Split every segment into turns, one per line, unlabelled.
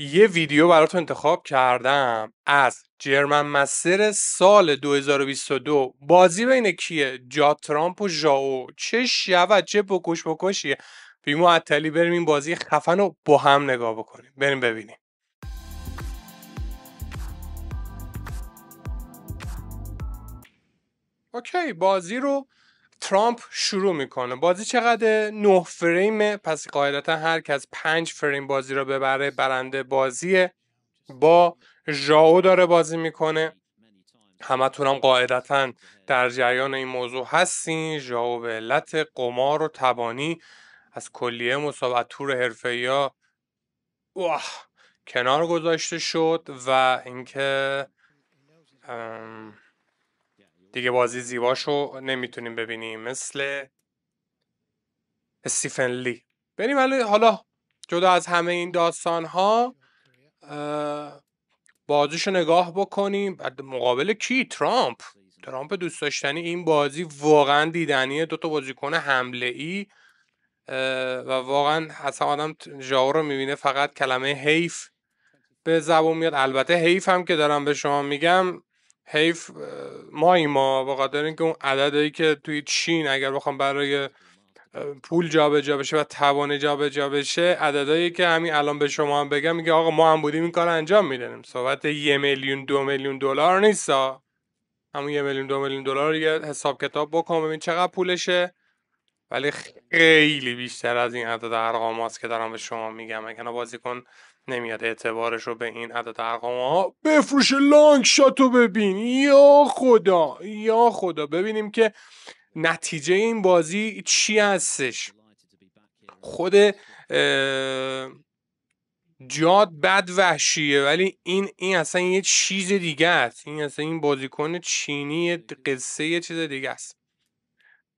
یه ویدیو براتون انتخاب کردم از جرمن مستر سال 2022 بازی بین کیه جا ترامپ و ژائو چه شود چه بکش بکشیه بیمو معطلی بریم این بازی خفن رو با هم نگاه بکنیم بریم ببینیم اوکی بازی رو ترامپ شروع میکنه بازی چقدر نه فریمه پس قاعدتا هر کس 5 فریم بازی را ببره برنده بازیه با ژائو داره بازی میکنه همتون هم قاعدتا در جریان این موضوع هستین ژائو به علت قمار و تبانی از کلیه مسابقات تور ها کنار گذاشته شد و اینکه دیگه بازی رو نمیتونیم ببینیم مثل استیفن لی بریم حالا جدا از همه این داستان ها بازیشو نگاه بکنیم بعد مقابل کی ترامپ ترامپ دوست داشتنی این بازی واقعا دیدنیه دوتا بازیکن حمله ای و واقعا اصلا آدم جا رو میبینه فقط کلمه حیف به زبون میاد البته حیف هم که دارم به شما میگم حیف ما ما به خاطر اینکه اون عددی که توی چین اگر بخوام برای پول جابجا بشه و توان جابجا بشه هایی که همین الان به شما هم بگم میگه آقا ما هم بودیم این کار انجام میدنیم صحبت یه میلیون دو میلیون دلار نیست همون یه میلیون دو میلیون دلار یه حساب کتاب بکن ببین چقدر پولشه ولی خیلی بیشتر از این عدد ارقام که دارم به شما میگم اگه بازیکن نمیاد اعتبارش رو به این عدد ارقام ها بفروش لانگ شاتو ببین یا خدا یا خدا ببینیم که نتیجه این بازی چی هستش خود جاد بد وحشیه ولی این این اصلا یه چیز دیگه است این اصلا این بازیکن چینی قصه یه چیز دیگه است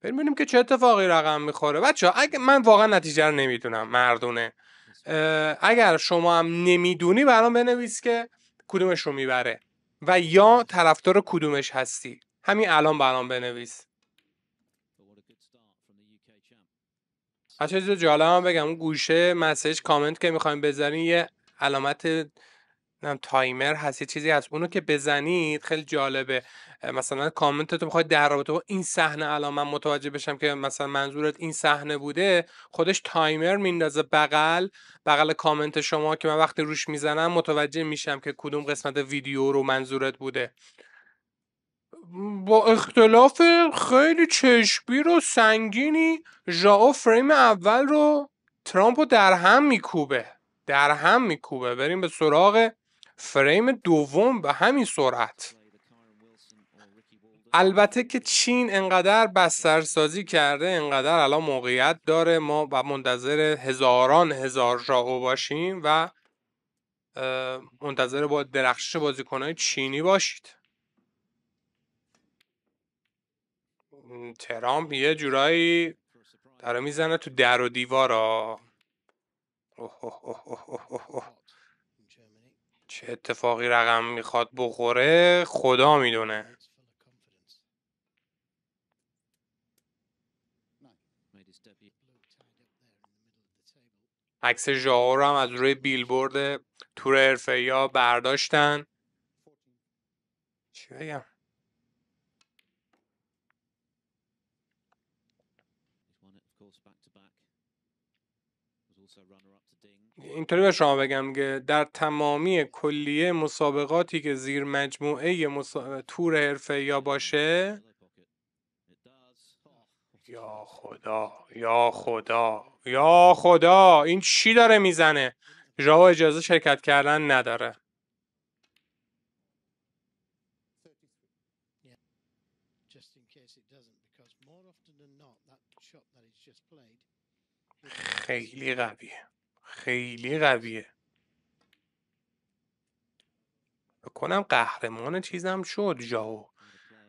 ببینیم که چه اتفاقی رقم میخوره بچه اگه من واقعا نتیجه رو نمیدونم مردونه اگر شما هم نمیدونی برام بنویس که کدومش رو میبره و یا طرفدار کدومش هستی همین الان برام بنویس چیز جالب هم بگم گوشه مسیج کامنت که میخوایم بذارین یه علامت نم تایمر هست یه چیزی هست اونو که بزنید خیلی جالبه مثلا کامنت تو میخواد در رابطه با این صحنه الان من متوجه بشم که مثلا منظورت این صحنه بوده خودش تایمر میندازه بغل بغل کامنت شما که من وقتی روش میزنم متوجه میشم که کدوم قسمت ویدیو رو منظورت بوده با اختلاف خیلی چشمی و سنگینی ژائو فریم اول رو ترامپ رو در هم میکوبه در هم میکوبه بریم به سراغ فریم دوم به همین سرعت البته که چین انقدر بسترسازی کرده انقدر الان موقعیت داره ما و منتظر هزاران هزار راهو باشیم و منتظر با درخشش بازیکنهای چینی باشید ترامپ یه جورایی داره میزنه تو در و دیوارا اوه اوه اوه چه اتفاقی رقم میخواد بخوره خدا میدونه عکس ژائو رو هم از روی بیلبورد تور حرفه برداشتن چی بگم اینطوری به شما بگم که در تمامی کلیه مسابقاتی که زیر مجموعه تور حرفه یا باشه oh. یا خدا یا خدا یا خدا این چی داره میزنه ژاو اجازه شرکت کردن نداره خیلی قویه خیلی قویه بکنم قهرمان چیزم شد جاو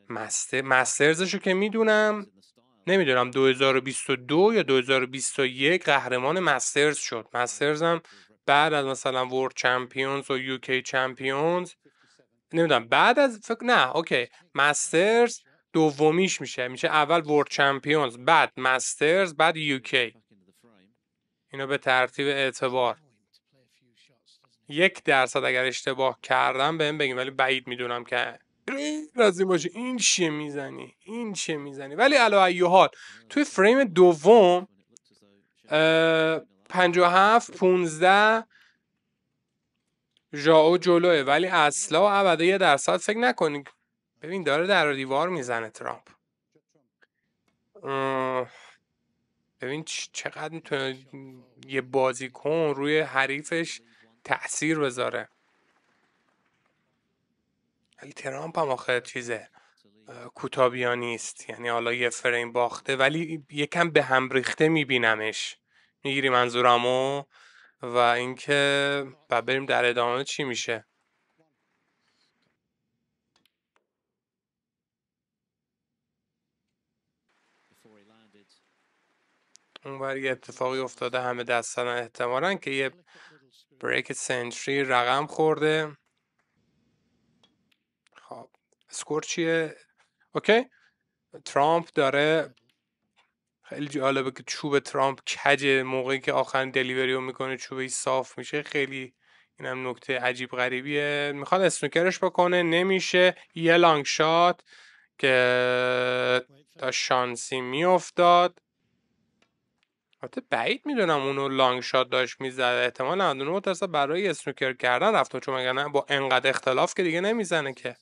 مسترز مسترزشو که میدونم نمیدونم 2022 یا 2021 قهرمان مسترز شد مسترز هم بعد از مثلا ورد چمپیونز و یوکی چمپیونز نمیدونم بعد از فکر نه اوکی مسترز دومیش میشه میشه اول ورد چمپیونز بعد مسترز بعد یوکی اینو به ترتیب اعتبار یک درصد اگر اشتباه کردم بهم بگیم ولی بعید میدونم که رازی باشه این چیه میزنی این چیه میزنی ولی علا حال توی فریم دوم 57 15 ژائو جلوه ولی اصلا و ابدا یه درصد فکر نکنی ببین داره در دیوار میزنه ترامپ ببین چقدر میتونه یه بازیکن روی حریفش تاثیر بذاره ترامپ هم آخر چیزه کوتابیا نیست یعنی حالا یه فریم باخته ولی یکم به هم ریخته میبینمش میگیری منظورمو و اینکه و بریم در ادامه چی میشه اونور یه اتفاقی افتاده همه دست زدن احتمالا که یه بریک سنتری رقم خورده خب اسکور چیه اوکی ترامپ داره خیلی جالبه که چوب ترامپ کجه موقعی که آخرین دلیوری رو میکنه چوبی صاف میشه خیلی این هم نکته عجیب غریبیه میخواد اسنوکرش بکنه نمیشه یه لانگ شات که تا شانسی میافتاد حتی بعید میدونم اونو لانگ شات داشت میزد احتمال 99 درصد برای اسنوکر کردن رفته چون مگر با انقدر اختلاف که دیگه نمیزنه که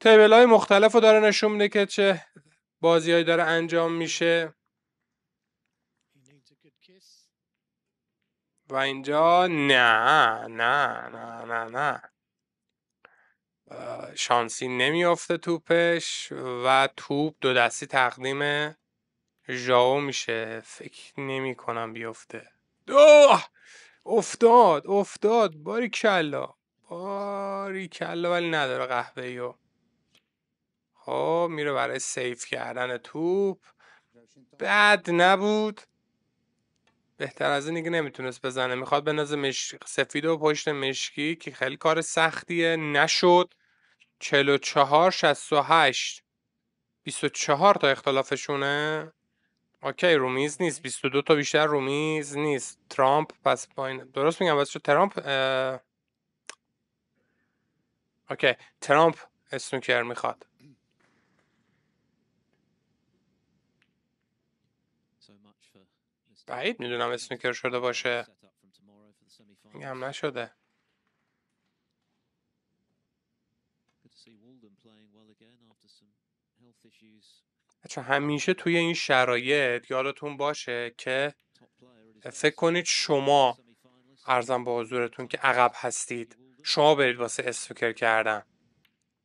تیبل های مختلف رو داره نشون میده که چه بازیهایی داره انجام میشه و اینجا نه نه نه نه نه شانسی نمیافته توپش و توپ دو دستی تقدیمه. جاو میشه فکر نمی کنم بیفته دو افتاد افتاد باری کلا باری کلا ولی نداره قهوه و خب میره برای سیف کردن توپ بد نبود بهتر از این دیگه نمیتونست بزنه میخواد بندازه مش... سفید و پشت مشکی که خیلی کار سختیه نشد 44 68 24 تا اختلافشونه اوکی رومیز نیست 22 تا بیشتر رومیز نیست ترامپ پس پایین درست میگم واسه ترامپ اه... اوکی ترامپ اسنوکر میخواد
بعید میدونم اسنوکر شده باشه هم نشده
بچه همیشه توی این شرایط یادتون باشه که فکر کنید شما ارزم با حضورتون که عقب هستید شما برید واسه استوکر کردن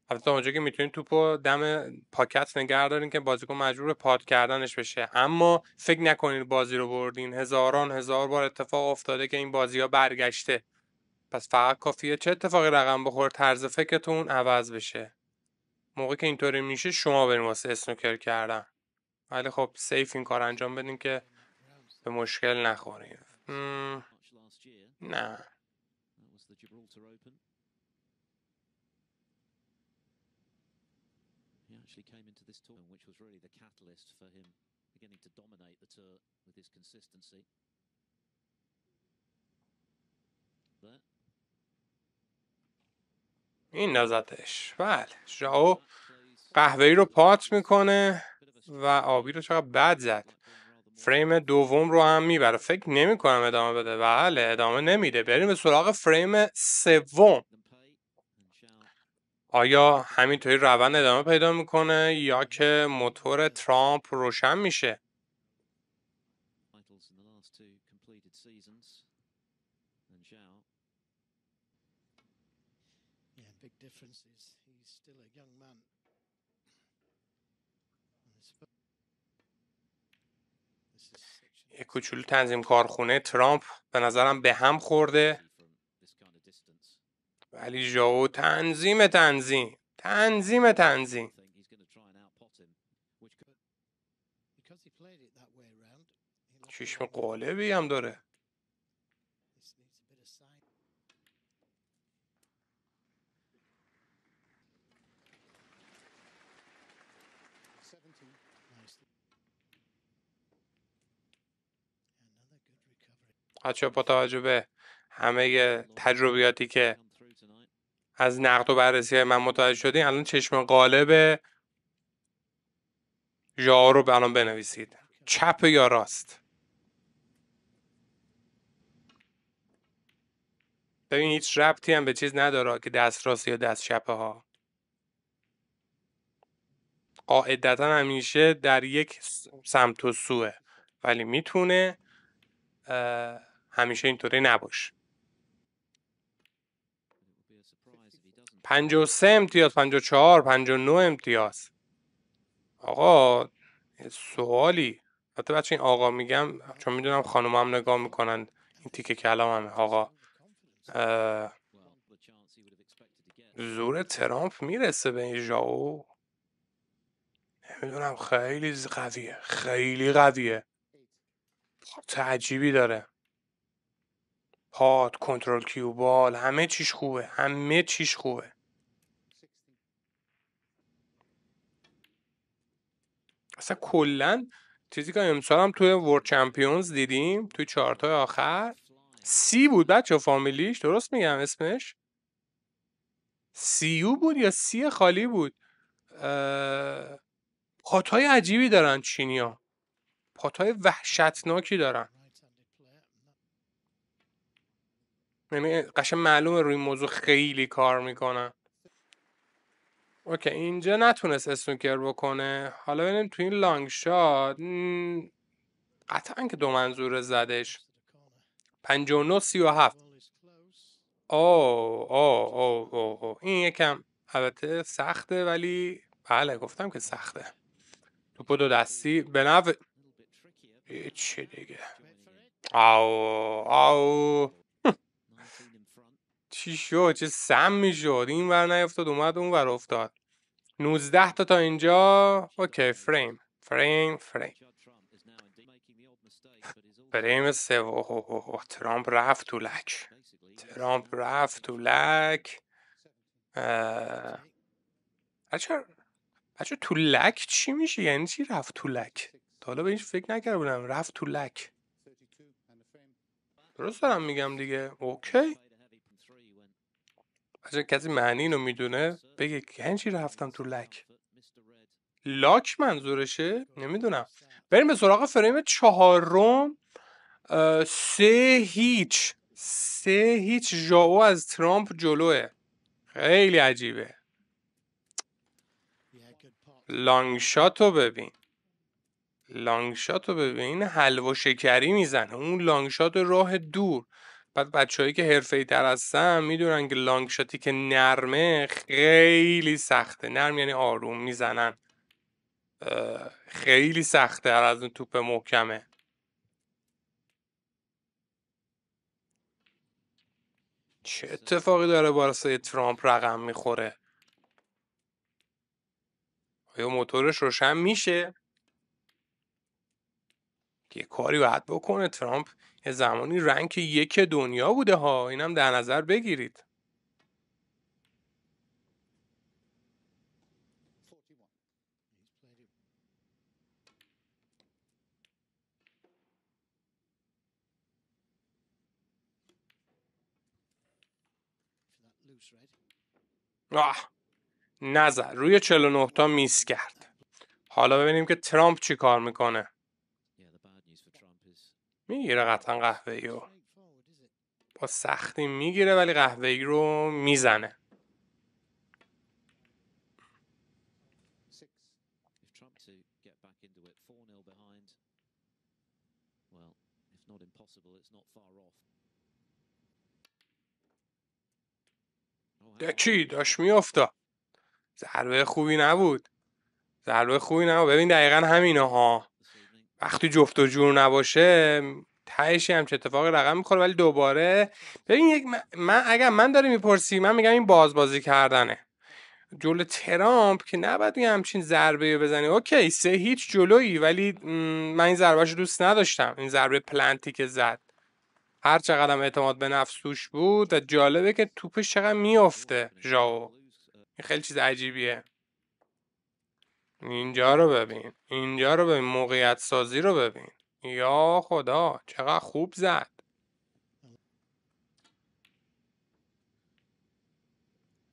البته اونجا که میتونید توپو دم پاکت نگه که بازیکن مجبور پاد کردنش بشه اما فکر نکنید بازی رو بردین هزاران هزار بار اتفاق افتاده که این بازی ها برگشته پس فقط کافیه چه اتفاقی رقم بخور طرز فکرتون عوض بشه موقعی که اینطوری میشه شما بریم واسه اسنوکر کردن ولی خب سیف این کار انجام بدین که به مشکل نخوریم. نه این میندازتش بله قهوه ای رو پات میکنه و آبی رو چقدر بد زد فریم دوم رو هم میبره فکر نمی کنم ادامه بده بله ادامه نمیده بریم به سراغ فریم سوم آیا همینطوری روند ادامه پیدا میکنه یا که موتور ترامپ روشن میشه
Yeah, big
یه کوچولو تنظیم کارخونه ترامپ به نظرم به هم خورده ولی جاو تنظیم تنظیم تنظیم تنظیم چشم قالبی هم داره بچه با توجه به همه تجربیاتی که از نقد و بررسی من متوجه شدین الان چشم قالب جا رو الان بنویسید چپ یا راست ببین هیچ ربطی هم به چیز نداره که دست راست یا دست چپه ها قاعدتا همیشه در یک سمت و سوه ولی میتونه همیشه اینطوری نباش 53 امتیاز 54 59 امتیاز آقا سوالی حتی بچه این آقا میگم چون میدونم خانم هم نگاه میکنن این تیکه کلام آقا زور ترامپ میرسه به این جاو نمیدونم خیلی قویه خیلی قویه خب، تعجیبی داره پاد کنترل کیو بال همه چیش خوبه همه چیش خوبه اصلا کلا چیزی که امسال هم توی ورد چمپیونز دیدیم توی چارت آخر سی بود بچه فامیلیش درست میگم اسمش سیو بود یا سی خالی بود پاتای عجیبی دارن چینیا پاتای وحشتناکی دارن یعنی قش معلومه روی موضوع خیلی کار میکنه اوکی اینجا نتونست اسنوکر بکنه حالا ببینیم تو این لانگ شات قطعا که دو منظور زدش 59 37 او او او او او این یکم البته سخته ولی بله گفتم که سخته تو دو دستی به نفع چه دیگه او او چی شد چه سم میشد؟ این ور نیفتاد اومد اون ور افتاد 19 تا تا اینجا اوکی فریم فریم فریم فریم سه ترامپ رفت تو لک ترامپ رفت تو لک بچه بچه تو لک چی میشه یعنی چی رفت تو لک تا حالا به فکر نکرده بودم رفت تو لک درست دارم میگم دیگه اوکی اگه کسی معنی اینو میدونه بگه گنجی یعنی رفتم تو لک لاک منظورشه نمیدونم بریم به سراغ فریم چهارم سه هیچ سه هیچ جاو از ترامپ جلوه خیلی عجیبه لانگ شاتو ببین لانگ شاتو ببین حلوا شکری میزنه اون لانگ شات راه دور بعد بچههایی که حرفه تر هستن میدونن که لانگ شاتی که نرمه خیلی سخته نرم یعنی آروم میزنن خیلی سخته هر از اون توپ محکمه چه اتفاقی داره بارسای ترامپ رقم میخوره آیا موتورش روشن میشه یه کاری باید بکنه ترامپ یه زمانی رنگ یک دنیا بوده ها اینم در نظر بگیرید آه نظر روی 49 تا میس کرد حالا ببینیم که ترامپ چی کار میکنه میگیره قطعا قهوه ای رو با سختی میگیره ولی قهوه ای رو میزنه دکی داشت میافتا ضربه خوبی نبود ضربه خوبی نبود ببین دقیقا همینه ها وقتی جفت و جور نباشه تهش هم چه اتفاقی رقم میخوره ولی دوباره ببین یک من اگر من داره میپرسی من میگم این بازبازی کردنه جلو ترامپ که نباید یه همچین ضربه بزنی اوکی سه هیچ جلویی ولی من این ضربهش دوست نداشتم این ضربه پلنتی که زد هر چقدر اعتماد به نفس توش بود و جالبه که توپش چقدر میافته ژاو خیلی چیز عجیبیه اینجا رو ببین اینجا رو ببین موقعیت سازی رو ببین یا خدا چقدر خوب زد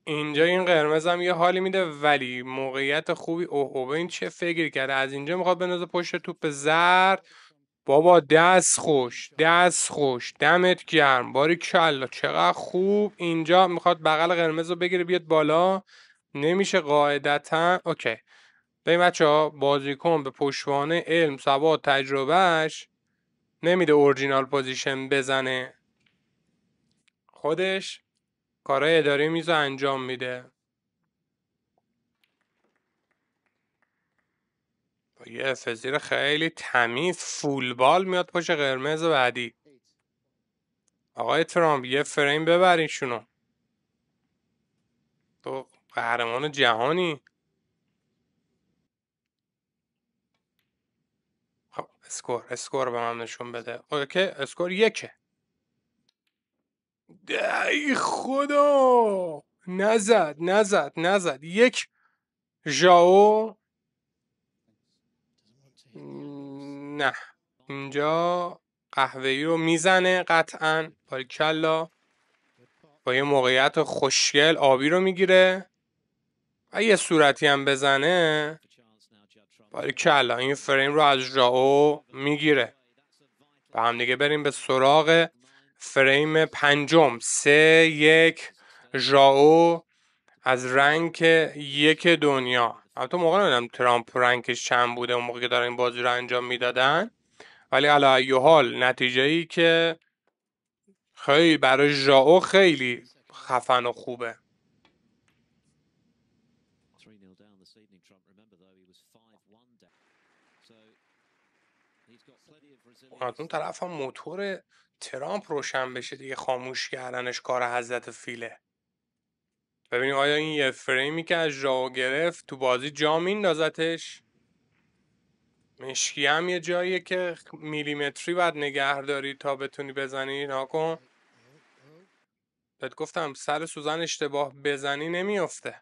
اینجا این قرمز یه حالی میده ولی موقعیت خوبی اوه اوه این چه فکر کرده از اینجا میخواد بندازه پشت توپ زرد بابا دست خوش دست خوش دمت گرم باری کلا چقدر خوب اینجا میخواد بغل قرمز رو بگیره بیاد بالا نمیشه قاعدتا اوکی این بچه ها بازیکن به پشوانه علم سواد تجربهش نمیده اورجینال پوزیشن بزنه خودش کارهای اداری میز انجام میده یه فزیر خیلی تمیز فولبال میاد پشت قرمز بعدی آقای ترامپ یه فریم ببرینشونو تو قهرمان جهانی اسکور اسکور به من نشون بده اوکی اسکور یکه ای خدا نزد نزد نزد یک جاو نه اینجا قهوه رو میزنه قطعا کلا با یه موقعیت خوشگل آبی رو میگیره یه صورتی هم بزنه باری کلا این فریم رو از ژائو میگیره و هم دیگه بریم به سراغ فریم پنجم سه یک ژائو از رنگ یک دنیا البته موقع نمیدونم ترامپ رنگش چند بوده اون موقع که دارن این بازی رو انجام میدادن ولی علا یه حال نتیجه ای که خیلی برای ژائو خیلی خفن و خوبه
So
از اون طرف هم موتور ترامپ روشن بشه دیگه خاموش کردنش کار حضرت فیله ببینیم آیا این یه فریمی که از جا گرفت تو بازی جا میندازتش مشکی هم یه جاییه که میلیمتری باید نگه داری تا بتونی بزنی ناکن بهت گفتم سر سوزن اشتباه بزنی نمیافته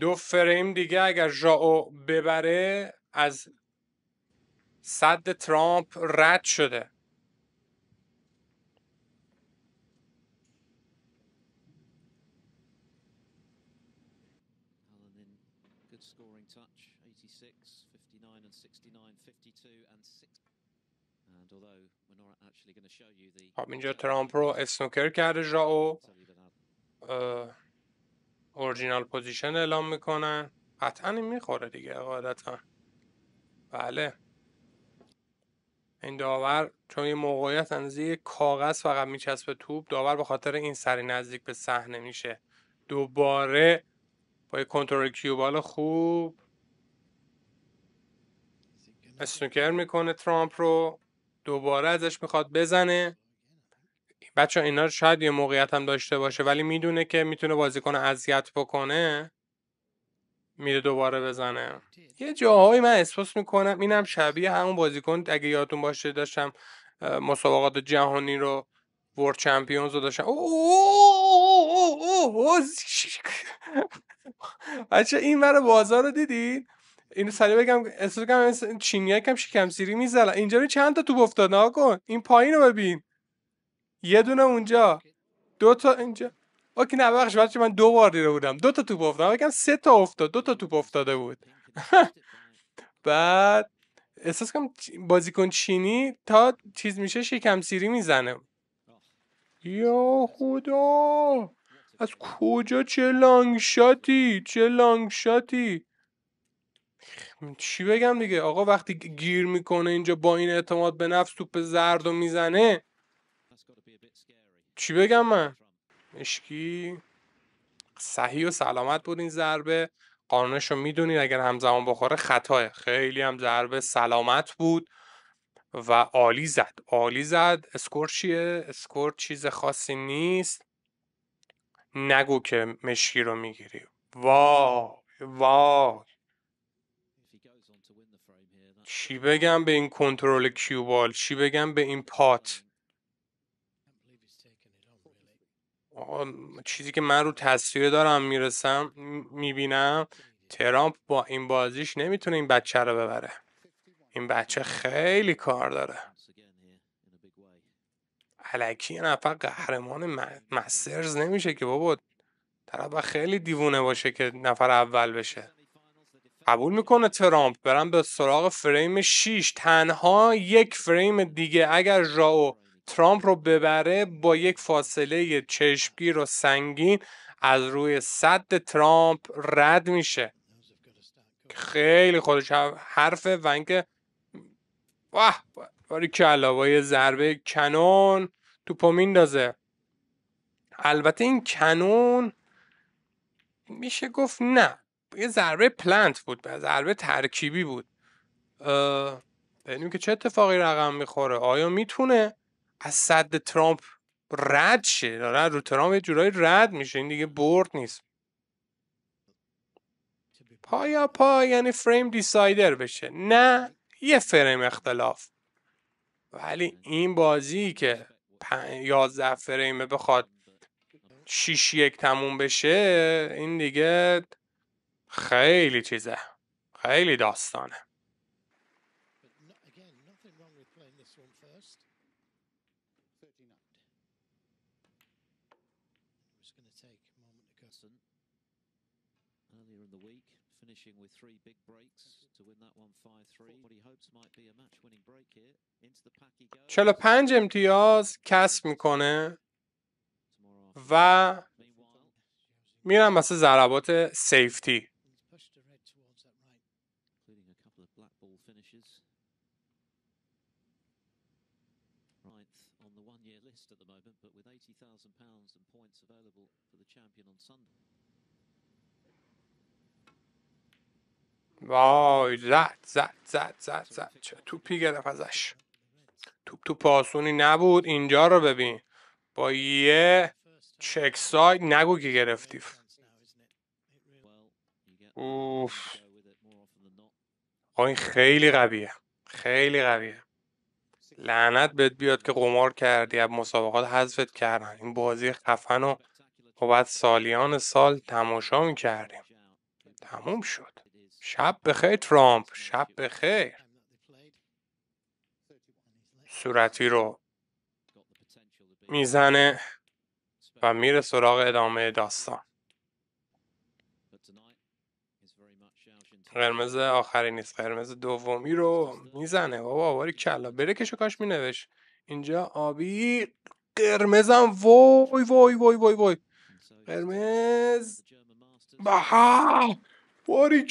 دو فریم دیگه اگر ژائو ببره از صد ترامپ رد شده خب اینجا ترامپ رو اسنوکر کرده ژائو اورجینال پوزیشن اعلام میکنن قطعا این میخوره دیگه قاعدتا بله این داور چون یه موقعیت اندازه کاغذ فقط میچسبه توپ داور به خاطر این سری نزدیک به صحنه میشه دوباره با یه کنترل کیوبال خوب اسنوکر میکنه ترامپ رو دوباره ازش میخواد بزنه بچه اینا شاید یه موقعیت هم داشته باشه ولی میدونه که میتونه بازیکن اذیت بکنه میره دوباره بزنه یه جاهایی من احساس میکنم اینم شبیه همون بازیکن اگه یادتون باشه داشتم مسابقات جهانی رو ورد چمپیونز رو داشتم بچه این مرا بازار رو دیدین اینو سری بگم اصلا کنم چینی کم شکم سیری میزنن اینجا چند تا توپ افتاد نها کن این پایین رو ببین یه دونه اونجا دو تا اینجا اوکی نه بخش بچه من دو بار دیده بودم دو تا توپ افتاد بگم سه تا افتاد دو تا توپ افتاده بود بعد احساس کنم بازیکن چینی تا چیز میشه شکم سیری میزنه یا خدا از کجا چه لانگ شاتی چه لانگ شاتی چی بگم دیگه آقا وقتی گیر میکنه اینجا با این اعتماد به نفس توپ زرد و میزنه چی بگم من مشکی صحیح و سلامت بود این ضربه قانونش رو میدونید اگر همزمان بخوره خطاه خیلی هم ضربه سلامت بود و عالی زد عالی زد اسکور چیه اسکور چیز خاصی نیست نگو که مشکی رو میگیری وای وای چی بگم به این کنترل کیوبال چی بگم به این پات چیزی که من رو تصویر دارم میرسم میبینم ترامپ با این بازیش نمیتونه این بچه رو ببره این بچه خیلی کار داره علکی نفر قهرمان مسترز نمیشه که بابا طرف خیلی دیوونه باشه که نفر اول بشه قبول میکنه ترامپ برم به سراغ فریم 6 تنها یک فریم دیگه اگر ژائو ترامپ رو ببره با یک فاصله چشمگیر و سنگین از روی صد ترامپ رد میشه خیلی خودش حرفه و اینکه واه باری با یه ضربه کنون تو میندازه البته این کنون میشه گفت نه یه ضربه پلنت بود ضربه ترکیبی بود ببینیم که چه اتفاقی رقم میخوره آیا میتونه از صد ترامپ رد شه دارن رو ترامپ یه جورایی رد میشه این دیگه برد نیست پایا پا یعنی فریم دیسایدر بشه نه یه فریم اختلاف ولی این بازی که یازده فریمه بخواد شیش یک تموم بشه این دیگه خیلی چیزه خیلی داستانه 45 امتیاز کسب میکنه و میرم واسه ضربات سیفتی Sunday. وای زد زد زد زد زد توپی گرفت ازش توپ تو پاسونی نبود اینجا رو ببین با یه چک ساید نگو که گرفتی اوف این خیلی قویه خیلی قویه لعنت بهت بیاد که قمار کردی از مسابقات حذفت کردن این بازی خفن و بعد سالیان سال تماشا میکردیم تموم شد شب بخیر ترامپ شب بخیر صورتی رو میزنه و میره سراغ ادامه داستان قرمز آخری نیست قرمز دومی رو میزنه بابا باری کلا بره کشو کاش مینوش اینجا آبی قرمزم وای وای وای وای وای قرمز بحال. باری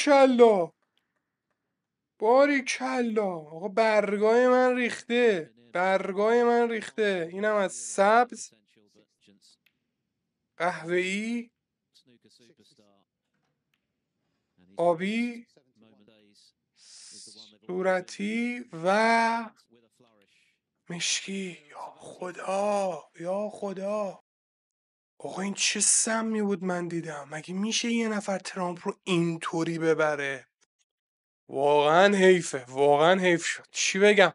باری کلا آقا برگای من ریخته برگای من ریخته اینم از سبز ای آبی صورتی و مشکی یا خدا یا خدا آقا این چه سمی بود من دیدم مگه میشه یه نفر ترامپ رو اینطوری ببره واقعا حیفه واقعا حیف شد چی بگم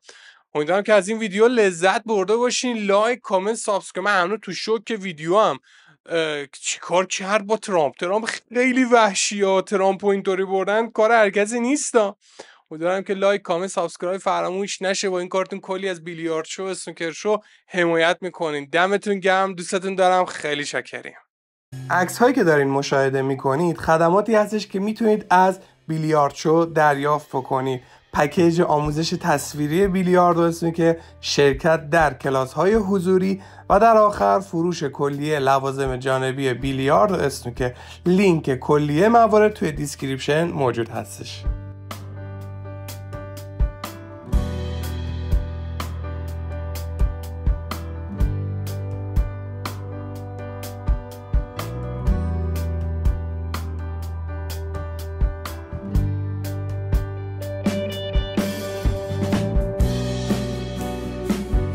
امیدوارم که از این ویدیو لذت برده باشین لایک کامنت سابسکرایب من هنوز تو شوک ویدیو هم چیکار کرد با ترامپ ترامپ خیلی وحشی ها ترامپ و اینطوری بردن کار هر نیست نیستا امیدوارم که لایک کامنت سابسکرایب فراموش نشه با این کارتون کلی از بیلیارد شو اسنوکر شو حمایت میکنین دمتون گرم دوستتون دارم خیلی شکریم عکس هایی که دارین مشاهده میکنید خدماتی هستش که میتونید از بیلیارد شو دریافت بکنید پکیج آموزش تصویری بیلیارد و که شرکت در کلاس های حضوری و در آخر فروش کلیه لوازم جانبی بیلیارد و اسنوکر لینک کلیه موارد توی دیسکریپشن موجود هستش